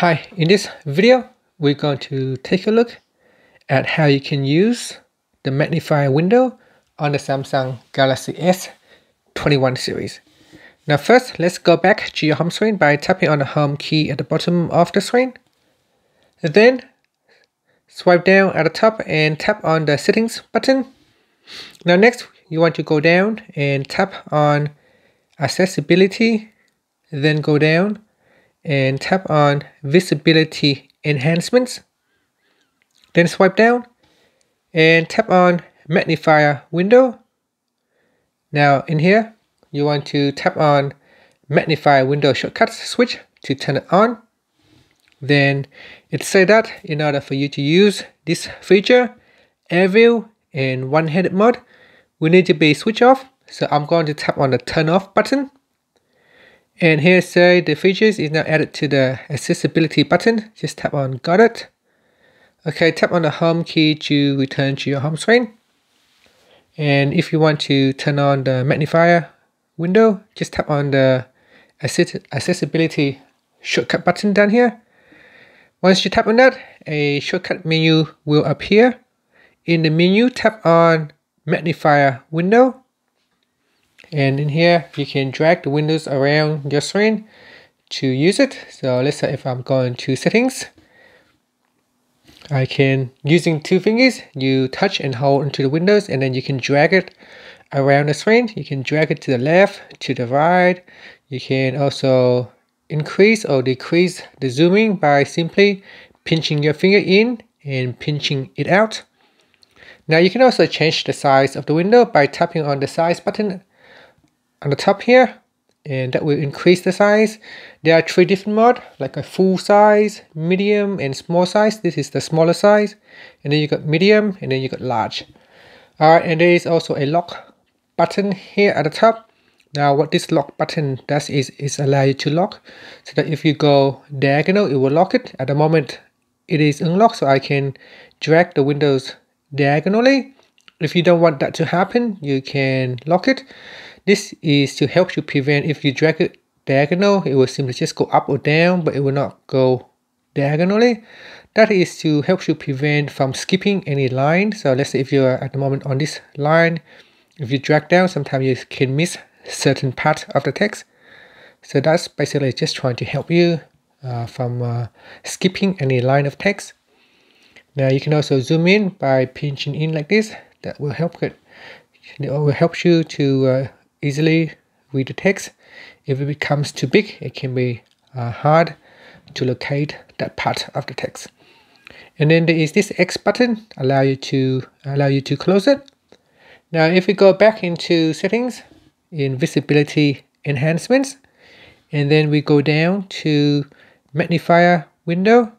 Hi, in this video, we're going to take a look at how you can use the magnifier window on the Samsung Galaxy S21 series. Now first, let's go back to your home screen by tapping on the home key at the bottom of the screen. then, swipe down at the top and tap on the settings button. Now next, you want to go down and tap on accessibility, then go down and tap on visibility enhancements. Then swipe down and tap on magnifier window. Now in here, you want to tap on magnify window shortcuts switch to turn it on. Then it said that in order for you to use this feature, AirView and one-handed mode, we need to be switched off. So I'm going to tap on the turn off button. And here say the features is now added to the accessibility button. Just tap on got it. Okay, tap on the home key to return to your home screen. And if you want to turn on the magnifier window, just tap on the accessibility shortcut button down here. Once you tap on that, a shortcut menu will appear. In the menu, tap on magnifier window and in here you can drag the windows around your screen to use it so let's say if I'm going to settings I can using two fingers you touch and hold into the windows and then you can drag it around the screen you can drag it to the left to the right you can also increase or decrease the zooming by simply pinching your finger in and pinching it out now you can also change the size of the window by tapping on the size button on the top here and that will increase the size. There are three different modes: like a full size, medium and small size. This is the smaller size and then you got medium and then you got large. Alright and there is also a lock button here at the top. Now what this lock button does is, is allow you to lock so that if you go diagonal it will lock it. At the moment it is unlocked so I can drag the windows diagonally. If you don't want that to happen you can lock it. This is to help you prevent if you drag it diagonal, it will simply just go up or down, but it will not go diagonally. That is to help you prevent from skipping any line. So let's say if you are at the moment on this line, if you drag down, sometimes you can miss certain parts of the text. So that's basically just trying to help you uh, from uh, skipping any line of text. Now you can also zoom in by pinching in like this. That will help it. It will help you to uh, easily read the text. If it becomes too big, it can be uh, hard to locate that part of the text. And then there is this X button allow you to allow you to close it. Now if we go back into settings in visibility enhancements and then we go down to magnifier window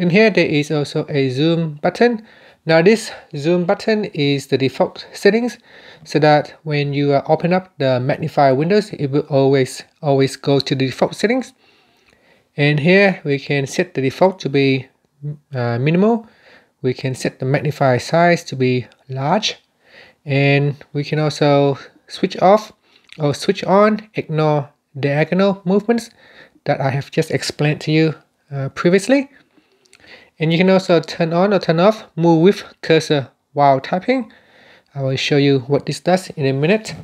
in here, there is also a zoom button. Now this zoom button is the default settings so that when you open up the magnifier windows, it will always, always go to the default settings. And here we can set the default to be uh, minimal. We can set the magnifier size to be large. And we can also switch off or switch on, ignore diagonal movements that I have just explained to you uh, previously. And you can also turn on or turn off move with cursor while typing. I will show you what this does in a minute.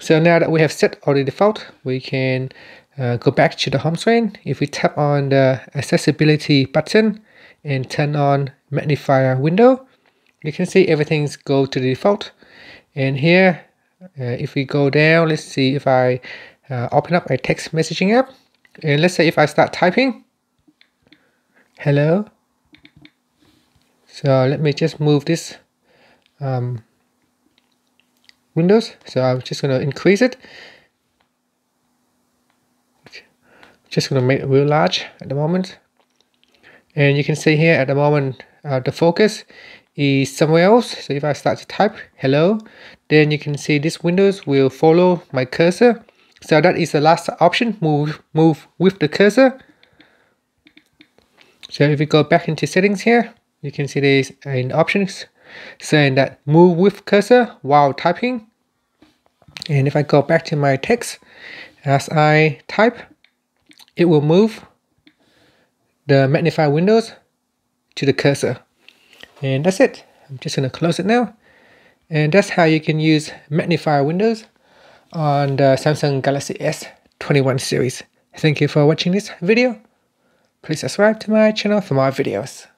So now that we have set all the default, we can uh, go back to the home screen. If we tap on the accessibility button and turn on magnifier window, you can see everything's go to the default. And here, uh, if we go down, let's see if I uh, open up a text messaging app. And let's say if I start typing, hello, so let me just move this um, windows so I'm just gonna increase it just gonna make it real large at the moment and you can see here at the moment uh, the focus is somewhere else so if I start to type hello then you can see this windows will follow my cursor so that is the last option move move with the cursor so if we go back into settings here you can see this in options saying that move with cursor while typing and if I go back to my text as I type it will move the magnify windows to the cursor and that's it I'm just gonna close it now and that's how you can use magnify windows on the Samsung Galaxy S21 series. Thank you for watching this video. Please subscribe to my channel for more videos.